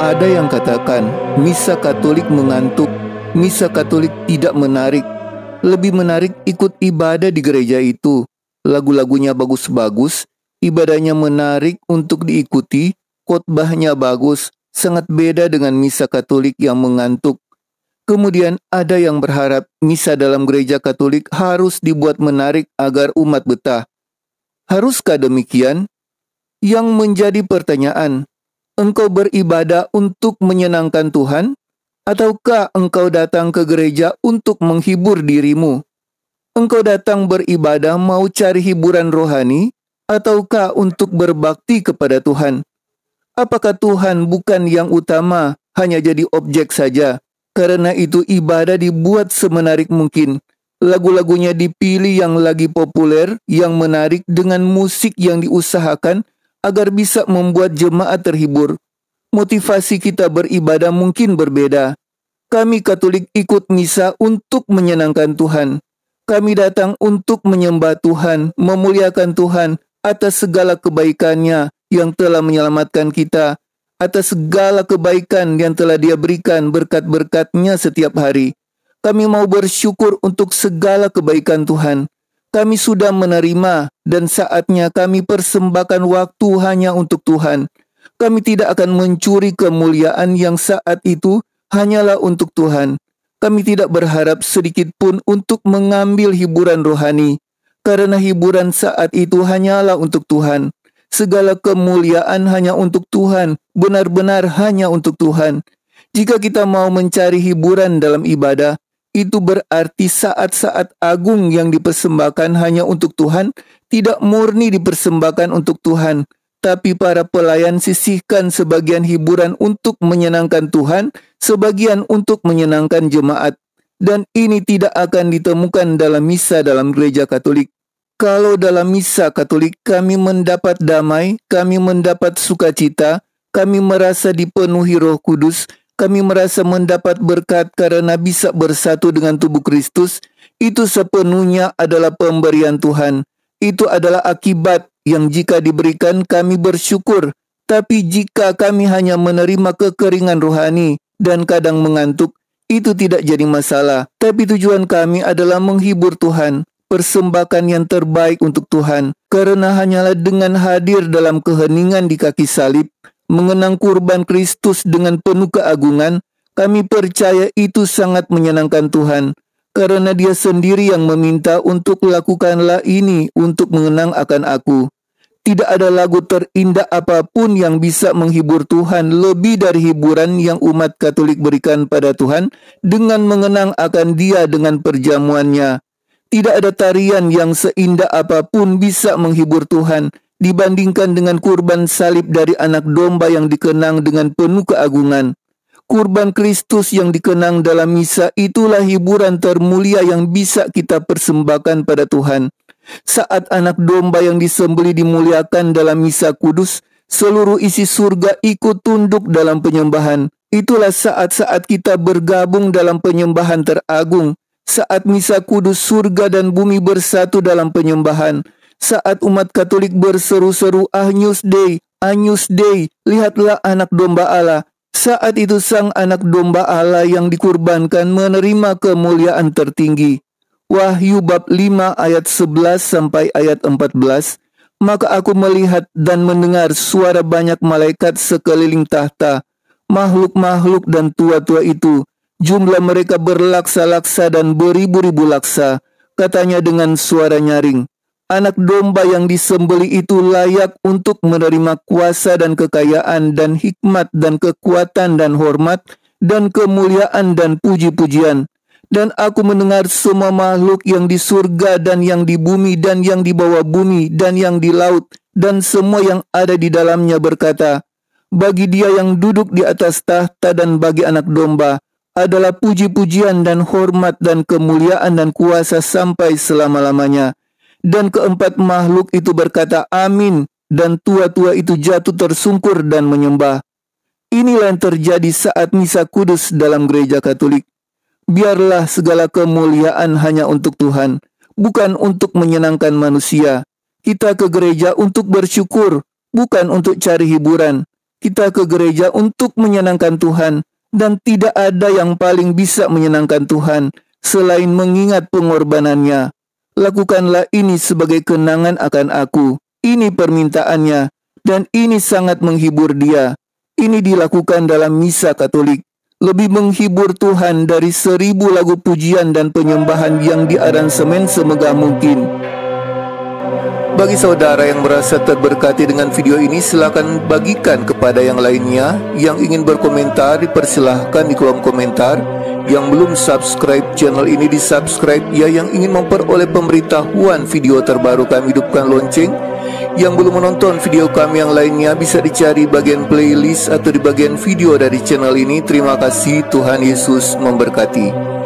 Ada yang katakan misa Katolik mengantuk, misa Katolik tidak menarik. Lebih menarik ikut ibadah di gereja itu. Lagu-lagunya bagus-bagus, ibadahnya menarik untuk diikuti, khotbahnya bagus, sangat beda dengan misa Katolik yang mengantuk. Kemudian ada yang berharap misa dalam gereja Katolik harus dibuat menarik agar umat betah. Haruskah demikian? Yang menjadi pertanyaan, engkau beribadah untuk menyenangkan Tuhan ataukah engkau datang ke gereja untuk menghibur dirimu? Engkau datang beribadah mau cari hiburan rohani ataukah untuk berbakti kepada Tuhan? Apakah Tuhan bukan yang utama, hanya jadi objek saja? Karena itu ibadah dibuat semenarik mungkin. Lagu-lagunya dipilih yang lagi populer, yang menarik dengan musik yang diusahakan agar bisa membuat jemaat terhibur. Motivasi kita beribadah mungkin berbeda. Kami Katolik ikut misa untuk menyenangkan Tuhan. Kami datang untuk menyembah Tuhan, memuliakan Tuhan atas segala kebaikannya yang telah menyelamatkan kita, atas segala kebaikan yang telah dia berikan berkat-berkatnya setiap hari. Kami mau bersyukur untuk segala kebaikan Tuhan kami sudah menerima dan saatnya kami persembahkan waktu hanya untuk Tuhan. Kami tidak akan mencuri kemuliaan yang saat itu hanyalah untuk Tuhan. Kami tidak berharap sedikit pun untuk mengambil hiburan rohani, karena hiburan saat itu hanyalah untuk Tuhan. Segala kemuliaan hanya untuk Tuhan, benar-benar hanya untuk Tuhan. Jika kita mau mencari hiburan dalam ibadah, itu berarti saat-saat agung yang dipersembahkan hanya untuk Tuhan tidak murni dipersembahkan untuk Tuhan, tapi para pelayan sisihkan sebagian hiburan untuk menyenangkan Tuhan, sebagian untuk menyenangkan jemaat. Dan ini tidak akan ditemukan dalam misa dalam gereja Katolik. Kalau dalam misa Katolik kami mendapat damai, kami mendapat sukacita, kami merasa dipenuhi Roh Kudus, kami merasa mendapat berkat karena bisa bersatu dengan tubuh Kristus, itu sepenuhnya adalah pemberian Tuhan. Itu adalah akibat yang jika diberikan kami bersyukur, tapi jika kami hanya menerima kekeringan rohani dan kadang mengantuk, itu tidak jadi masalah. Tapi tujuan kami adalah menghibur Tuhan, persembahkan yang terbaik untuk Tuhan, karena hanyalah dengan hadir dalam keheningan di kaki salib, mengenang kurban Kristus dengan penuh keagungan, kami percaya itu sangat menyenangkan Tuhan, karena Dia sendiri yang meminta untuk lakukanlah ini untuk mengenang akan aku. Tidak ada lagu terindah apapun yang bisa menghibur Tuhan lebih dari hiburan yang umat Katolik berikan pada Tuhan dengan mengenang akan Dia dengan perjamuannya. Tidak ada tarian yang seindah apapun bisa menghibur Tuhan dibandingkan dengan kurban salib dari anak domba yang dikenang dengan penuh keagungan. Kurban Kristus yang dikenang dalam misa itulah hiburan termulia yang bisa kita persembahkan pada Tuhan. Saat anak domba yang disembeli dimuliakan dalam misa kudus, seluruh isi surga ikut tunduk dalam penyembahan. Itulah saat-saat kita bergabung dalam penyembahan teragung. Saat misa kudus surga dan bumi bersatu dalam penyembahan saat umat Katolik berseru-seru Agnus ah, Dei, Agnus ah, Dei, lihatlah anak domba Allah. Saat itu sang anak domba Allah yang dikurbankan menerima kemuliaan tertinggi. Wahyu bab 5 ayat 11 sampai ayat 14. Maka aku melihat dan mendengar suara banyak malaikat sekeliling tahta, makhluk-makhluk dan tua-tua itu. Jumlah mereka berlaksa-laksa dan beribu-ribu laksa, katanya dengan suara nyaring anak domba yang disembeli itu layak untuk menerima kuasa dan kekayaan dan hikmat dan kekuatan dan hormat dan kemuliaan dan puji-pujian. Dan aku mendengar semua makhluk yang di surga dan yang di bumi dan yang di bawah bumi dan yang di laut dan semua yang ada di dalamnya berkata, Bagi dia yang duduk di atas tahta dan bagi anak domba adalah puji-pujian dan hormat dan kemuliaan dan kuasa sampai selama-lamanya dan keempat makhluk itu berkata amin dan tua-tua itu jatuh tersungkur dan menyembah. Inilah yang terjadi saat misa kudus dalam gereja Katolik. Biarlah segala kemuliaan hanya untuk Tuhan, bukan untuk menyenangkan manusia. Kita ke gereja untuk bersyukur, bukan untuk cari hiburan. Kita ke gereja untuk menyenangkan Tuhan, dan tidak ada yang paling bisa menyenangkan Tuhan selain mengingat pengorbanannya lakukanlah ini sebagai kenangan akan aku. Ini permintaannya, dan ini sangat menghibur dia. Ini dilakukan dalam misa Katolik. Lebih menghibur Tuhan dari seribu lagu pujian dan penyembahan yang diaransemen semegah mungkin. Bagi saudara yang merasa terberkati dengan video ini, silakan bagikan kepada yang lainnya. Yang ingin berkomentar, dipersilahkan di kolom komentar. Yang belum subscribe channel ini di subscribe Ya yang ingin memperoleh pemberitahuan video terbaru kami hidupkan lonceng Yang belum menonton video kami yang lainnya bisa dicari bagian playlist atau di bagian video dari channel ini Terima kasih Tuhan Yesus memberkati